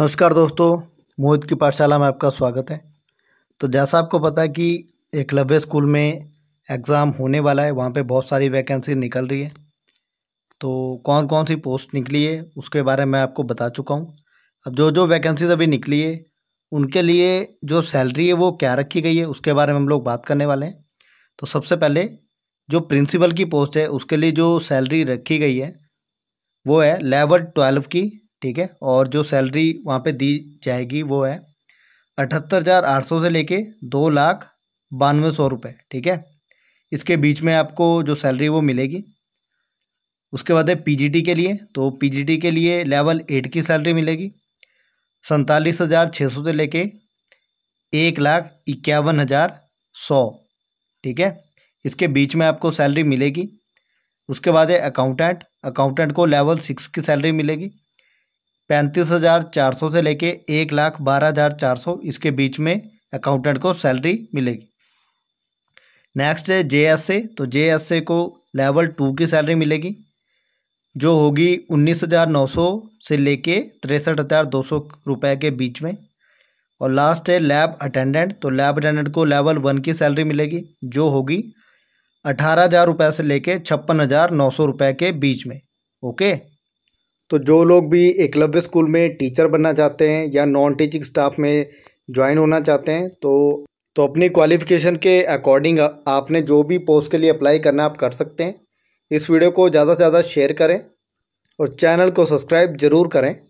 नमस्कार दोस्तों मोहित की पाठशाला में आपका स्वागत है तो जैसा आपको पता है कि एकलव्य स्कूल में एग्ज़ाम होने वाला है वहाँ पे बहुत सारी वैकेंसी निकल रही है तो कौन कौन सी पोस्ट निकली है उसके बारे में आपको बता चुका हूँ अब जो जो वैकेंसीज अभी निकली है उनके लिए जो सैलरी है वो क्या रखी गई है उसके बारे में हम लोग बात करने वाले हैं तो सबसे पहले जो प्रिंसिपल की पोस्ट है उसके लिए जो सैलरी रखी गई है वो है लेवल ट्वेल्व की ठीक है और जो सैलरी वहाँ पे दी जाएगी वो है अठहत्तर हज़ार आठ सौ से लेके दो लाख बानवे सौ रुपये ठीक है इसके बीच में आपको जो सैलरी वो मिलेगी उसके बाद है पीजीटी के लिए तो पीजीटी के लिए लेवल एट की सैलरी मिलेगी सैंतालीस हज़ार छः सौ से लेके एक लाख इक्यावन हज़ार सौ ठीक है इसके बीच में आपको सैलरी मिलेगी उसके बाद है अकाउंटेंट अकाउंटेंट को लेवल सिक्स की सैलरी मिलेगी पैंतीस हज़ार चार सौ से लेके एक लाख बारह हज़ार चार सौ इसके बीच में अकाउंटेंट को सैलरी मिलेगी नेक्स्ट है जे एस ए तो जे एस ए को लेवल टू की सैलरी मिलेगी जो होगी उन्नीस हज़ार नौ सौ से लेके तिरसठ हज़ार दो सौ रुपये के बीच में और लास्ट है लैब अटेंडेंट तो लैब अटेंडेंट को लेवल वन की सैलरी मिलेगी जो होगी अठारह हज़ार रुपये से लेके छप्पन हज़ार नौ सौ रुपये के बीच में ओके तो जो लोग भी एकलव्य स्कूल में टीचर बनना चाहते हैं या नॉन टीचिंग स्टाफ में ज्वाइन होना चाहते हैं तो तो अपनी क्वालिफ़िकेशन के अकॉर्डिंग आपने जो भी पोस्ट के लिए अप्लाई करना आप कर सकते हैं इस वीडियो को ज़्यादा से ज़्यादा शेयर करें और चैनल को सब्सक्राइब ज़रूर करें